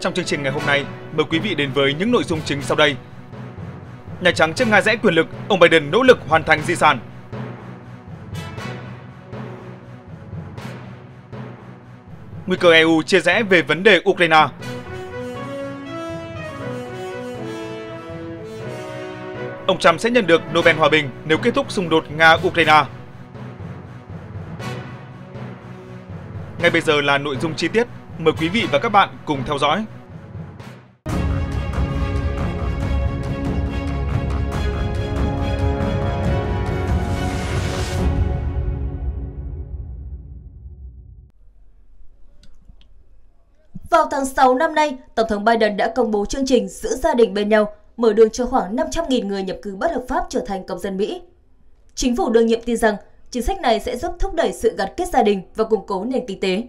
Trong chương trình ngày hôm nay, mời quý vị đến với những nội dung chính sau đây. Nhà Trắng trước nga rẽ quyền lực, ông Biden nỗ lực hoàn thành di sản. Nguy cơ EU chia rẽ về vấn đề Ukraine. Ông Trump sẽ nhận được Nobel Hòa bình nếu kết thúc xung đột Nga-Ukraine. Ngay bây giờ là nội dung chi tiết Mời quý vị và các bạn cùng theo dõi. Vào tháng 6 năm nay, Tổng thống Biden đã công bố chương trình Giữ gia đình bên nhau, mở đường cho khoảng 500.000 người nhập cư bất hợp pháp trở thành công dân Mỹ. Chính phủ đương nhiệm tin rằng chính sách này sẽ giúp thúc đẩy sự gắn kết gia đình và củng cố nền kinh tế.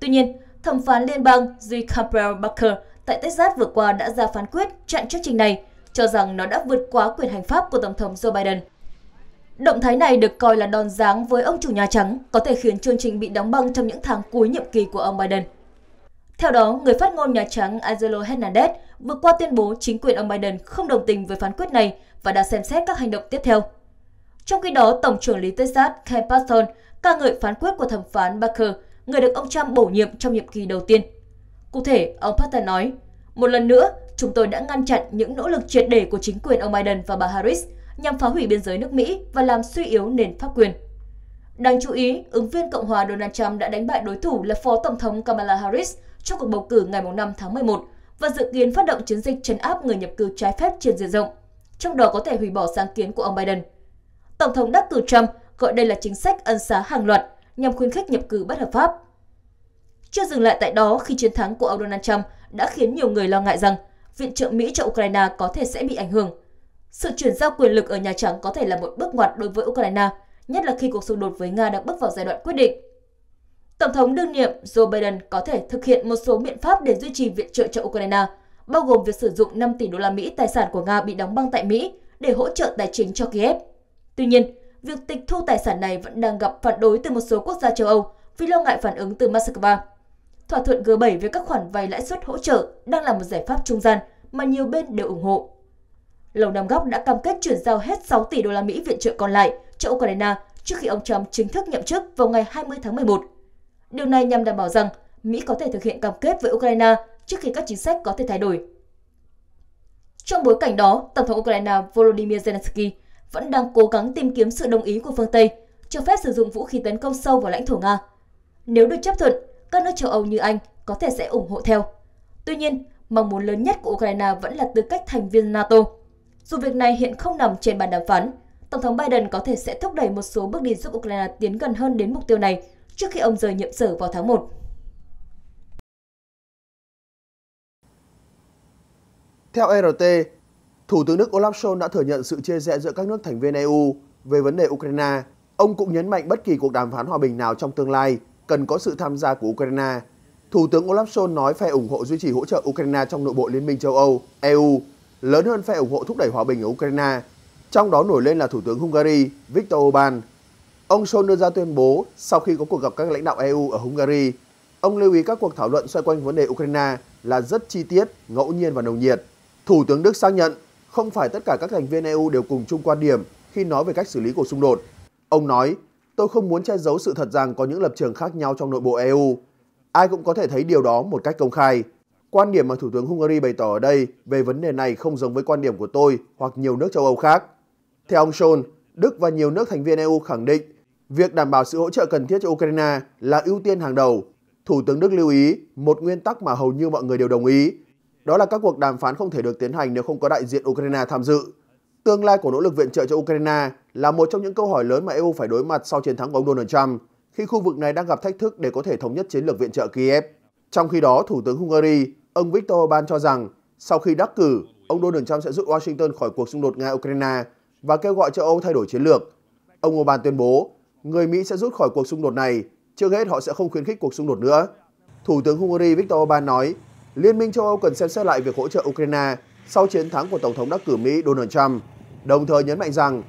Tuy nhiên, thẩm phán liên bang G. Cabral Barker tại Texas vừa qua đã ra phán quyết chặn chương trình này, cho rằng nó đã vượt quá quyền hành pháp của Tổng thống Joe Biden. Động thái này được coi là đòn giáng với ông chủ Nhà Trắng, có thể khiến chương trình bị đóng băng trong những tháng cuối nhiệm kỳ của ông Biden. Theo đó, người phát ngôn Nhà Trắng Angelo Hernandez vừa qua tuyên bố chính quyền ông Biden không đồng tình với phán quyết này và đã xem xét các hành động tiếp theo. Trong khi đó, Tổng trưởng lý Texas Ken Paxton ca ngợi phán quyết của thẩm phán Barker người được ông Trump bổ nhiệm trong nhiệm kỳ đầu tiên. Cụ thể, ông Patten nói, một lần nữa, chúng tôi đã ngăn chặn những nỗ lực triệt để của chính quyền ông Biden và bà Harris nhằm phá hủy biên giới nước Mỹ và làm suy yếu nền pháp quyền. Đáng chú ý, ứng viên Cộng hòa Donald Trump đã đánh bại đối thủ là Phó Tổng thống Kamala Harris trong cuộc bầu cử ngày 5 tháng 11 và dự kiến phát động chiến dịch trấn áp người nhập cư trái phép trên diện rộng, trong đó có thể hủy bỏ sáng kiến của ông Biden. Tổng thống đắc cử Trump gọi đây là chính sách ân xá hàng loạt, nhằm khuyến khích nhập cư bất hợp pháp. Chưa dừng lại tại đó khi chiến thắng của ông Donald Trump đã khiến nhiều người lo ngại rằng viện trợ Mỹ cho Ukraine có thể sẽ bị ảnh hưởng. Sự chuyển giao quyền lực ở Nhà Trắng có thể là một bước ngoặt đối với Ukraine, nhất là khi cuộc xung đột với Nga đang bước vào giai đoạn quyết định. Tổng thống đương nhiệm Joe Biden có thể thực hiện một số biện pháp để duy trì viện trợ cho Ukraine, bao gồm việc sử dụng 5 tỷ đô la Mỹ tài sản của Nga bị đóng băng tại Mỹ để hỗ trợ tài chính cho Kiev. Tuy nhiên, việc tịch thu tài sản này vẫn đang gặp phản đối từ một số quốc gia châu Âu vì lo ngại phản ứng từ Moscow. Thỏa thuận G7 về các khoản vay lãi suất hỗ trợ đang là một giải pháp trung gian mà nhiều bên đều ủng hộ. Lầu Năm Góc đã cam kết chuyển giao hết 6 tỷ đô la Mỹ viện trợ còn lại cho Ukraine trước khi ông Trump chính thức nhậm chức vào ngày 20 tháng 11. Điều này nhằm đảm bảo rằng Mỹ có thể thực hiện cam kết với Ukraine trước khi các chính sách có thể thay đổi. Trong bối cảnh đó, Tổng thống Ukraine Volodymyr Zelensky vẫn đang cố gắng tìm kiếm sự đồng ý của phương Tây, cho phép sử dụng vũ khí tấn công sâu vào lãnh thổ Nga. Nếu được chấp thuận, các nước châu Âu như Anh có thể sẽ ủng hộ theo. Tuy nhiên, mong muốn lớn nhất của Ukraine vẫn là tư cách thành viên NATO. Dù việc này hiện không nằm trên bàn đàm phán, Tổng thống Biden có thể sẽ thúc đẩy một số bước đi giúp Ukraine tiến gần hơn đến mục tiêu này trước khi ông rời nhiệm sở vào tháng 1. Theo RT, Thủ tướng Đức Olaf Scholz đã thừa nhận sự chia rẽ giữa các nước thành viên EU về vấn đề Ukraine. Ông cũng nhấn mạnh bất kỳ cuộc đàm phán hòa bình nào trong tương lai cần có sự tham gia của Ukraine. Thủ tướng Olaf Scholz nói phe ủng hộ duy trì hỗ trợ Ukraine trong nội bộ Liên minh châu Âu, EU, lớn hơn phe ủng hộ thúc đẩy hòa bình ở Ukraine, trong đó nổi lên là Thủ tướng Hungary Viktor Orbán. Ông Scholz đưa ra tuyên bố sau khi có cuộc gặp các lãnh đạo EU ở Hungary. Ông lưu ý các cuộc thảo luận xoay quanh vấn đề Ukraine là rất chi tiết, ngẫu nhiên và nồng nhiệt. Thủ tướng Đức xác nhận không phải tất cả các thành viên EU đều cùng chung quan điểm khi nói về cách xử lý cuộc xung đột. Ông nói, tôi không muốn che giấu sự thật rằng có những lập trường khác nhau trong nội bộ EU. Ai cũng có thể thấy điều đó một cách công khai. Quan điểm mà Thủ tướng Hungary bày tỏ ở đây về vấn đề này không giống với quan điểm của tôi hoặc nhiều nước châu Âu khác. Theo ông Scholz, Đức và nhiều nước thành viên EU khẳng định việc đảm bảo sự hỗ trợ cần thiết cho Ukraine là ưu tiên hàng đầu. Thủ tướng Đức lưu ý một nguyên tắc mà hầu như mọi người đều đồng ý đó là các cuộc đàm phán không thể được tiến hành nếu không có đại diện Ukraine tham dự. Tương lai của nỗ lực viện trợ cho Ukraine là một trong những câu hỏi lớn mà EU phải đối mặt sau chiến thắng của ông Donald Trump, khi khu vực này đang gặp thách thức để có thể thống nhất chiến lược viện trợ Kiev. Trong khi đó, Thủ tướng Hungary, ông Viktor Orbán cho rằng sau khi đắc cử, ông Donald Trump sẽ rút Washington khỏi cuộc xung đột Nga-Ukraine và kêu gọi châu Âu thay đổi chiến lược. Ông Orbán tuyên bố, người Mỹ sẽ rút khỏi cuộc xung đột này, trước hết họ sẽ không khuyến khích cuộc xung đột nữa. Thủ tướng Hungary Viktor Orbán nói, Liên minh châu Âu cần xem xét lại việc hỗ trợ Ukraine sau chiến thắng của Tổng thống đắc cử Mỹ Donald Trump, đồng thời nhấn mạnh rằng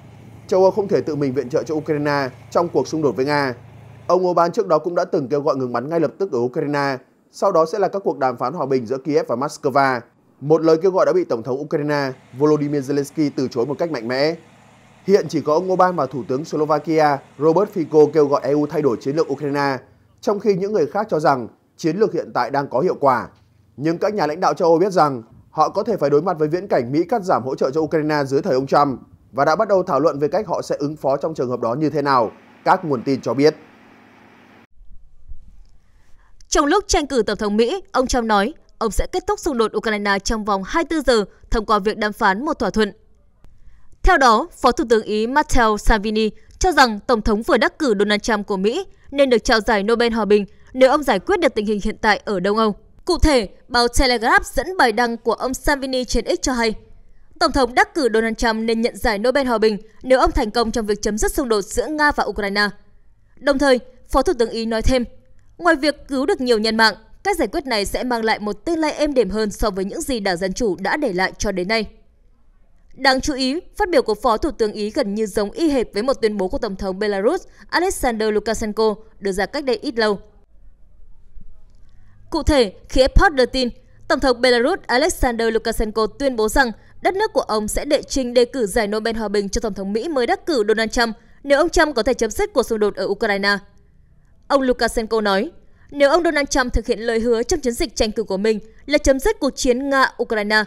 châu Âu không thể tự mình viện trợ cho Ukraine trong cuộc xung đột với Nga. Ông Orbán trước đó cũng đã từng kêu gọi ngừng bắn ngay lập tức ở Ukraine, sau đó sẽ là các cuộc đàm phán hòa bình giữa Kiev và Moscow. Một lời kêu gọi đã bị Tổng thống Ukraine Volodymyr Zelensky từ chối một cách mạnh mẽ. Hiện chỉ có ông Orbán và Thủ tướng Slovakia Robert Fico kêu gọi EU thay đổi chiến lược Ukraine, trong khi những người khác cho rằng chiến lược hiện tại đang có hiệu quả. Nhưng các nhà lãnh đạo châu Âu biết rằng họ có thể phải đối mặt với viễn cảnh Mỹ cắt giảm hỗ trợ cho Ukraine dưới thời ông Trump và đã bắt đầu thảo luận về cách họ sẽ ứng phó trong trường hợp đó như thế nào, các nguồn tin cho biết. Trong lúc tranh cử tổng thống Mỹ, ông Trump nói ông sẽ kết thúc xung đột Ukraine trong vòng 24 giờ thông qua việc đàm phán một thỏa thuận. Theo đó, Phó Thủ tướng Ý Matteo Salvini cho rằng Tổng thống vừa đắc cử Donald Trump của Mỹ nên được trao giải Nobel Hòa Bình nếu ông giải quyết được tình hình hiện tại ở Đông Âu. Cụ thể, báo Telegraph dẫn bài đăng của ông Salvini trên X cho hay, Tổng thống đắc cử Donald Trump nên nhận giải Nobel Hòa bình nếu ông thành công trong việc chấm dứt xung đột giữa Nga và Ukraine. Đồng thời, Phó Thủ tướng Ý nói thêm, ngoài việc cứu được nhiều nhân mạng, cách giải quyết này sẽ mang lại một tương lai êm đềm hơn so với những gì đảng Dân Chủ đã để lại cho đến nay. Đáng chú ý, phát biểu của Phó Thủ tướng Ý gần như giống y hệt với một tuyên bố của Tổng thống Belarus Alexander Lukashenko đưa ra cách đây ít lâu – Cụ thể, khi Epoch đưa tin, Tổng thống Belarus Alexander Lukashenko tuyên bố rằng đất nước của ông sẽ đệ trình đề cử giải Nobel Hòa bình cho Tổng thống Mỹ mới đắc cử Donald Trump nếu ông Trump có thể chấm dứt cuộc xung đột ở Ukraine. Ông Lukashenko nói, nếu ông Donald Trump thực hiện lời hứa trong chiến dịch tranh cử của mình là chấm dứt cuộc chiến Nga-Ukraine,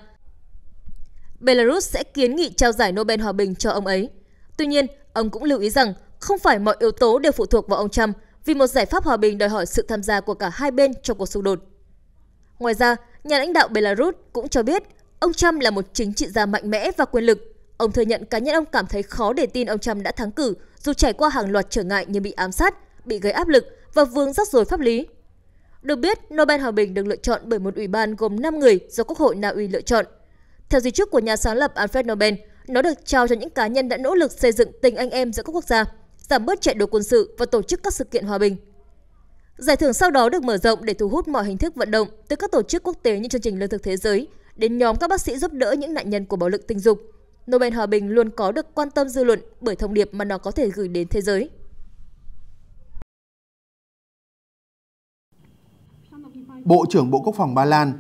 Belarus sẽ kiến nghị trao giải Nobel Hòa bình cho ông ấy. Tuy nhiên, ông cũng lưu ý rằng không phải mọi yếu tố đều phụ thuộc vào ông Trump vì một giải pháp hòa bình đòi hỏi sự tham gia của cả hai bên trong cuộc xung đột. Ngoài ra, nhà lãnh đạo Belarus cũng cho biết ông Trump là một chính trị gia mạnh mẽ và quyền lực. Ông thừa nhận cá nhân ông cảm thấy khó để tin ông Trump đã thắng cử dù trải qua hàng loạt trở ngại như bị ám sát, bị gây áp lực và vướng rắc rối pháp lý. Được biết, Nobel Hòa Bình được lựa chọn bởi một ủy ban gồm 5 người do Quốc hội Na Uy lựa chọn. Theo di chúc của nhà sáng lập Alfred Nobel, nó được trao cho những cá nhân đã nỗ lực xây dựng tình anh em giữa các quốc gia – giảm bớt trận đấu quân sự và tổ chức các sự kiện hòa bình. Giải thưởng sau đó được mở rộng để thu hút mọi hình thức vận động từ các tổ chức quốc tế như chương trình lương thực thế giới đến nhóm các bác sĩ giúp đỡ những nạn nhân của bạo lực tình dục. Nobel Hòa Bình luôn có được quan tâm dư luận bởi thông điệp mà nó có thể gửi đến thế giới. Bộ trưởng Bộ Quốc phòng Ba Lan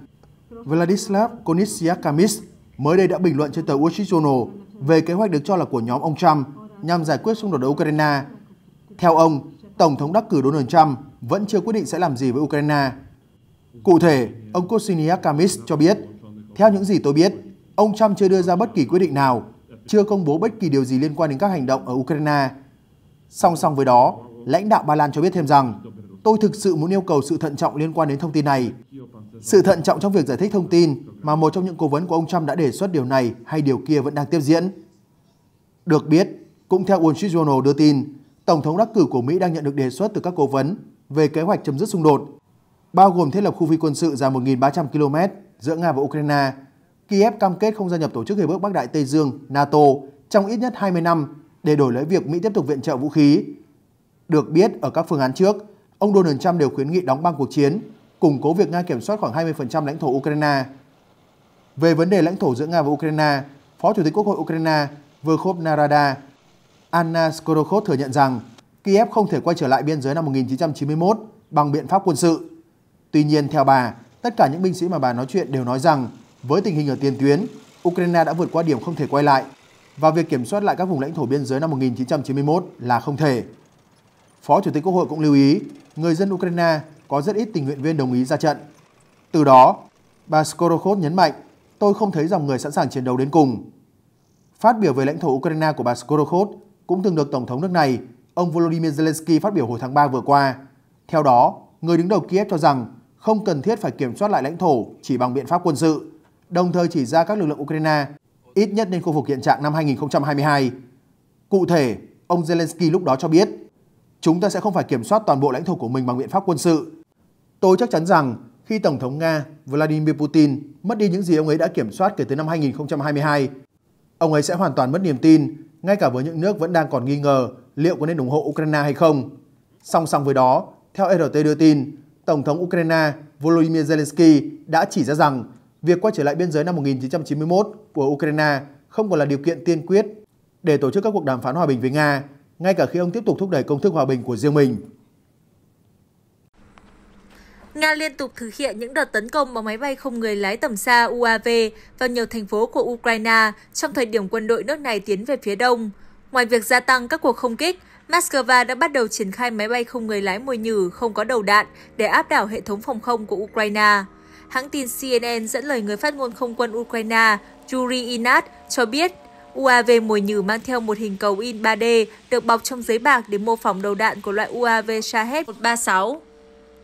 Vladislav Konitsyakamist mới đây đã bình luận trên tờ Wall Street Journal về kế hoạch được cho là của nhóm ông Trump nhằm giải quyết xung đột ở Ukraine. Theo ông, Tổng thống đắc cử Donald Trump vẫn chưa quyết định sẽ làm gì với Ukraine. Cụ thể, ông Kosiniak Kamis cho biết, theo những gì tôi biết, ông Trump chưa đưa ra bất kỳ quyết định nào, chưa công bố bất kỳ điều gì liên quan đến các hành động ở Ukraine. Song song với đó, lãnh đạo Ba Lan cho biết thêm rằng, tôi thực sự muốn yêu cầu sự thận trọng liên quan đến thông tin này. Sự thận trọng trong việc giải thích thông tin mà một trong những cố vấn của ông Trump đã đề xuất điều này hay điều kia vẫn đang tiếp diễn. Được biết, cũng theo Wall Street Journal đưa tin, Tổng thống đắc cử của Mỹ đang nhận được đề xuất từ các cố vấn về kế hoạch chấm dứt xung đột, bao gồm thiết lập khu phi quân sự dài 1.300 km giữa Nga và Ukraine. Kiev cam kết không gia nhập Tổ chức Hiệp ước Bắc Đại Tây Dương NATO trong ít nhất 20 năm để đổi lấy việc Mỹ tiếp tục viện trợ vũ khí. Được biết, ở các phương án trước, ông Donald Trump đều khuyến nghị đóng băng cuộc chiến, củng cố việc Nga kiểm soát khoảng 20% lãnh thổ Ukraine. Về vấn đề lãnh thổ giữa Nga và Ukraine, Phó Chủ tịch Quốc hội Ukraine Verkhov Narada Anna Skorokhod thừa nhận rằng Kiev không thể quay trở lại biên giới năm 1991 bằng biện pháp quân sự. Tuy nhiên, theo bà, tất cả những binh sĩ mà bà nói chuyện đều nói rằng với tình hình ở tiền tuyến, Ukraine đã vượt qua điểm không thể quay lại và việc kiểm soát lại các vùng lãnh thổ biên giới năm 1991 là không thể. Phó Chủ tịch Quốc hội cũng lưu ý, người dân Ukraine có rất ít tình nguyện viên đồng ý ra trận. Từ đó, bà Skorokhod nhấn mạnh, tôi không thấy dòng người sẵn sàng chiến đấu đến cùng. Phát biểu về lãnh thổ Ukraine của bà Skorokhod cũng từng được Tổng thống nước này, ông Volodymyr Zelensky phát biểu hồi tháng 3 vừa qua. Theo đó, người đứng đầu Kiev cho rằng không cần thiết phải kiểm soát lại lãnh thổ chỉ bằng biện pháp quân sự, đồng thời chỉ ra các lực lượng Ukraine ít nhất nên khôi phục hiện trạng năm 2022. Cụ thể, ông Zelensky lúc đó cho biết, chúng ta sẽ không phải kiểm soát toàn bộ lãnh thổ của mình bằng biện pháp quân sự. Tôi chắc chắn rằng khi Tổng thống Nga Vladimir Putin mất đi những gì ông ấy đã kiểm soát kể từ năm 2022, ông ấy sẽ hoàn toàn mất niềm tin ngay cả với những nước vẫn đang còn nghi ngờ liệu có nên ủng hộ Ukraine hay không. Song song với đó, theo RT đưa tin, Tổng thống Ukraine Volodymyr Zelensky đã chỉ ra rằng việc quay trở lại biên giới năm 1991 của Ukraine không còn là điều kiện tiên quyết để tổ chức các cuộc đàm phán hòa bình với Nga, ngay cả khi ông tiếp tục thúc đẩy công thức hòa bình của riêng mình. Nga liên tục thực hiện những đợt tấn công bằng máy bay không người lái tầm xa UAV vào nhiều thành phố của Ukraine trong thời điểm quân đội nước này tiến về phía đông. Ngoài việc gia tăng các cuộc không kích, Moscow đã bắt đầu triển khai máy bay không người lái mồi nhử không có đầu đạn để áp đảo hệ thống phòng không của Ukraine. Hãng tin CNN dẫn lời người phát ngôn không quân Ukraine Yuri Inat cho biết UAV mồi nhử mang theo một hình cầu in 3D được bọc trong giấy bạc để mô phỏng đầu đạn của loại UAV Shahed 136.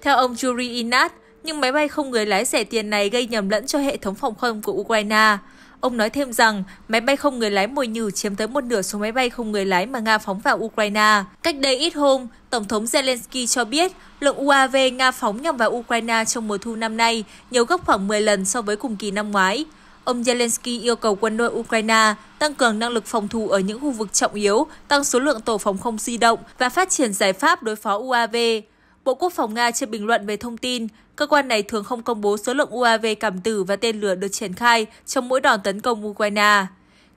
Theo ông Yuri Inat, nhưng máy bay không người lái rẻ tiền này gây nhầm lẫn cho hệ thống phòng không của Ukraine. Ông nói thêm rằng máy bay không người lái mồi nhử chiếm tới một nửa số máy bay không người lái mà Nga phóng vào Ukraine. Cách đây ít hôm, Tổng thống Zelensky cho biết lượng UAV Nga phóng nhằm vào Ukraine trong mùa thu năm nay nhiều gấp khoảng 10 lần so với cùng kỳ năm ngoái. Ông Zelensky yêu cầu quân đội Ukraine tăng cường năng lực phòng thủ ở những khu vực trọng yếu, tăng số lượng tổ phòng không di động và phát triển giải pháp đối phó UAV. Bộ Quốc phòng Nga chưa bình luận về thông tin, cơ quan này thường không công bố số lượng UAV cảm tử và tên lửa được triển khai trong mỗi đòn tấn công Ukraine.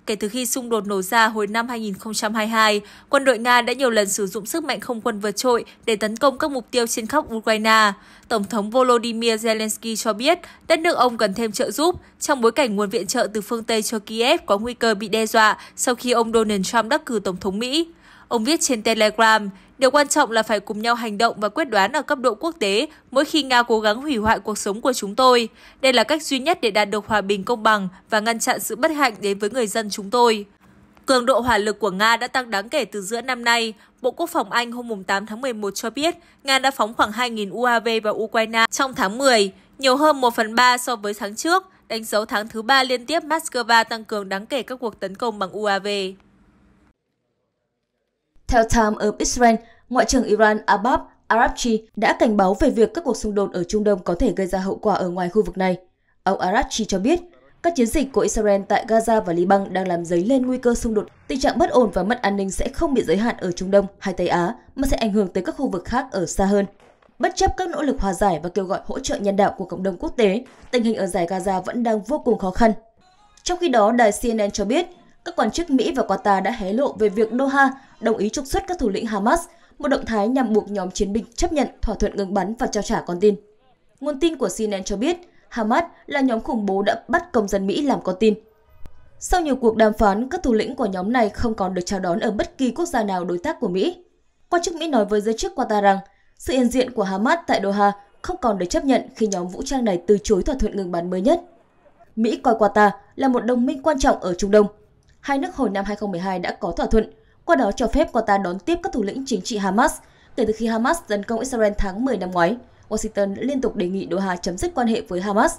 Kể từ khi xung đột nổ ra hồi năm 2022, quân đội Nga đã nhiều lần sử dụng sức mạnh không quân vượt trội để tấn công các mục tiêu trên khắp Ukraine. Tổng thống Volodymyr Zelensky cho biết đất nước ông cần thêm trợ giúp trong bối cảnh nguồn viện trợ từ phương Tây cho Kiev có nguy cơ bị đe dọa sau khi ông Donald Trump đắc cử Tổng thống Mỹ. Ông viết trên Telegram, điều quan trọng là phải cùng nhau hành động và quyết đoán ở cấp độ quốc tế mỗi khi Nga cố gắng hủy hoại cuộc sống của chúng tôi. Đây là cách duy nhất để đạt được hòa bình công bằng và ngăn chặn sự bất hạnh đến với người dân chúng tôi. Cường độ hỏa lực của Nga đã tăng đáng kể từ giữa năm nay. Bộ Quốc phòng Anh hôm 8 tháng 11 cho biết Nga đã phóng khoảng 2.000 UAV vào Ukraine trong tháng 10, nhiều hơn 1 phần 3 so với tháng trước, đánh dấu tháng thứ ba liên tiếp Moscow tăng cường đáng kể các cuộc tấn công bằng UAV. Theo Time of Israel, Ngoại trưởng Iran Abbas Arabchi đã cảnh báo về việc các cuộc xung đột ở Trung Đông có thể gây ra hậu quả ở ngoài khu vực này. Ông Arabchi cho biết, các chiến dịch của Israel tại Gaza và Liban đang làm dấy lên nguy cơ xung đột, tình trạng bất ổn và mất an ninh sẽ không bị giới hạn ở Trung Đông hay Tây Á, mà sẽ ảnh hưởng tới các khu vực khác ở xa hơn. Bất chấp các nỗ lực hòa giải và kêu gọi hỗ trợ nhân đạo của cộng đồng quốc tế, tình hình ở giải Gaza vẫn đang vô cùng khó khăn. Trong khi đó, đài CNN cho biết, các quan chức Mỹ và Qatar đã hé lộ về việc Doha, đồng ý trục xuất các thủ lĩnh Hamas, một động thái nhằm buộc nhóm chiến binh chấp nhận thỏa thuận ngừng bắn và trao trả con tin. Nguồn tin của CNN cho biết, Hamas là nhóm khủng bố đã bắt công dân Mỹ làm con tin. Sau nhiều cuộc đàm phán, các thủ lĩnh của nhóm này không còn được chào đón ở bất kỳ quốc gia nào đối tác của Mỹ. Quan chức Mỹ nói với giới chức Qatar rằng sự hiện diện của Hamas tại Doha không còn được chấp nhận khi nhóm vũ trang này từ chối thỏa thuận ngừng bắn mới nhất. Mỹ coi Qatar là một đồng minh quan trọng ở Trung Đông. Hai nước hồi năm 2012 đã có thỏa thuận qua đó cho phép Qatar đón tiếp các thủ lĩnh chính trị Hamas kể từ khi Hamas tấn công Israel tháng 10 năm ngoái. Washington đã liên tục đề nghị Doha chấm dứt quan hệ với Hamas.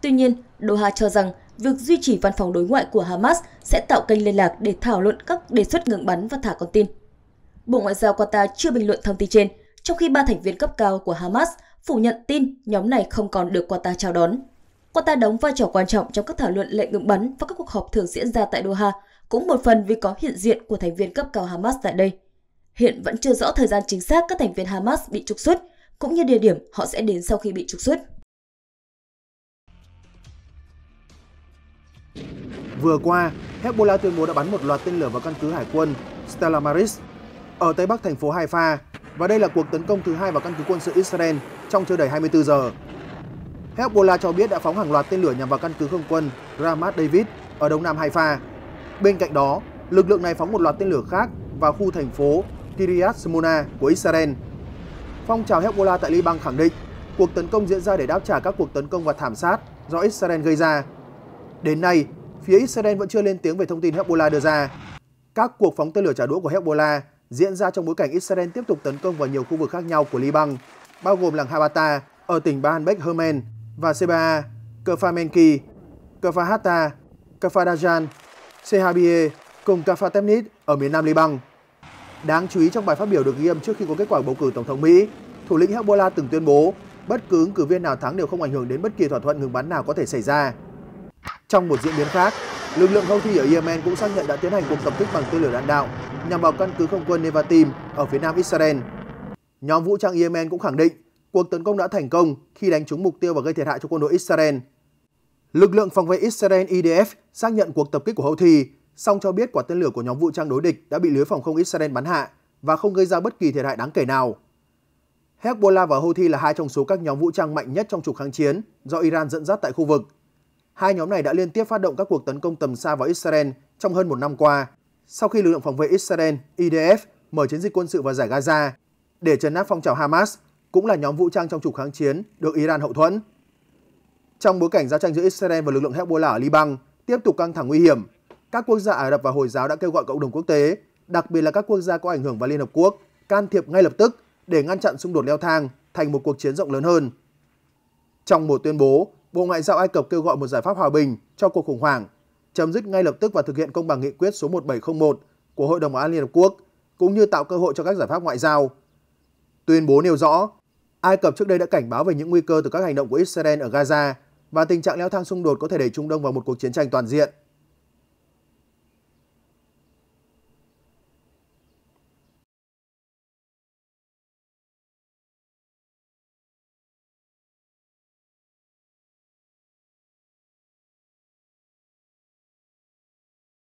Tuy nhiên, Doha cho rằng việc duy trì văn phòng đối ngoại của Hamas sẽ tạo kênh liên lạc để thảo luận các đề xuất ngừng bắn và thả con tin. Bộ Ngoại giao Qatar chưa bình luận thông tin trên, trong khi ba thành viên cấp cao của Hamas phủ nhận tin nhóm này không còn được Qatar chào đón. Qatar đóng vai trò quan trọng trong các thảo luận lệnh ngừng bắn và các cuộc họp thường diễn ra tại Doha cũng một phần vì có hiện diện của thành viên cấp cao Hamas tại đây. Hiện vẫn chưa rõ thời gian chính xác các thành viên Hamas bị trục xuất, cũng như địa điểm họ sẽ đến sau khi bị trục xuất. Vừa qua, Hezbollah tuyên bố đã bắn một loạt tên lửa vào căn cứ hải quân Stella Maris ở tây bắc thành phố Haifa và đây là cuộc tấn công thứ hai vào căn cứ quân sự Israel trong chưa đầy 24 giờ. Hezbollah cho biết đã phóng hàng loạt tên lửa nhằm vào căn cứ không quân Ramat David ở đông nam Haifa Bên cạnh đó, lực lượng này phóng một loạt tên lửa khác vào khu thành phố Kiryat Shmona của Israel. Phong trào Hezbollah tại Liban khẳng định cuộc tấn công diễn ra để đáp trả các cuộc tấn công và thảm sát do Israel gây ra. Đến nay, phía Israel vẫn chưa lên tiếng về thông tin Hezbollah đưa ra. Các cuộc phóng tên lửa trả đũa của Hezbollah diễn ra trong bối cảnh Israel tiếp tục tấn công vào nhiều khu vực khác nhau của Liban, bao gồm làng Habata ở tỉnh Baalbek Hermen và Seba, Kerfamenki, Kerfahata, Kefadajan Sehabie cùng Kafar Temnit ở miền nam Liban. Đáng chú ý trong bài phát biểu được ghi âm trước khi có kết quả bầu cử Tổng thống Mỹ, thủ lĩnh Hezbollah từng tuyên bố bất cứ ứng cử viên nào thắng đều không ảnh hưởng đến bất kỳ thỏa thuận ngừng bắn nào có thể xảy ra. Trong một diễn biến khác, lực lượng Houthi ở Yemen cũng xác nhận đã tiến hành cuộc tập kích bằng tên lửa đạn đạo nhằm vào căn cứ không quân Nevatim ở phía nam Israel. Nhóm vũ trang Yemen cũng khẳng định cuộc tấn công đã thành công khi đánh trúng mục tiêu và gây thiệt hại cho quân đội Israel. Lực lượng phòng vệ Israel IDF xác nhận cuộc tập kích của Houthi, song cho biết quả tên lửa của nhóm vũ trang đối địch đã bị lưới phòng không Israel bắn hạ và không gây ra bất kỳ thiệt hại đáng kể nào. Hezbollah và Houthi là hai trong số các nhóm vũ trang mạnh nhất trong trục kháng chiến do Iran dẫn dắt tại khu vực. Hai nhóm này đã liên tiếp phát động các cuộc tấn công tầm xa vào Israel trong hơn một năm qua, sau khi lực lượng phòng vệ Israel IDF mở chiến dịch quân sự vào giải Gaza để trấn áp phong trào Hamas, cũng là nhóm vũ trang trong trục kháng chiến được Iran hậu thuẫn. Trong bối cảnh giao tranh giữa Israel và lực lượng Hezbollah ở Liban tiếp tục căng thẳng nguy hiểm, các quốc gia Ả Rập và Hồi giáo đã kêu gọi cộng đồng quốc tế, đặc biệt là các quốc gia có ảnh hưởng vào Liên Hợp Quốc, can thiệp ngay lập tức để ngăn chặn xung đột leo thang thành một cuộc chiến rộng lớn hơn. Trong một tuyên bố, Bộ Ngoại giao Ai Cập kêu gọi một giải pháp hòa bình cho cuộc khủng hoảng, chấm dứt ngay lập tức và thực hiện công bằng nghị quyết số 1701 của Hội đồng An Liên Hợp Quốc, cũng như tạo cơ hội cho các giải pháp ngoại giao. Tuyên bố nêu rõ, Ai Cập trước đây đã cảnh báo về những nguy cơ từ các hành động của Israel ở Gaza và tình trạng leo thang xung đột có thể đẩy Trung Đông vào một cuộc chiến tranh toàn diện.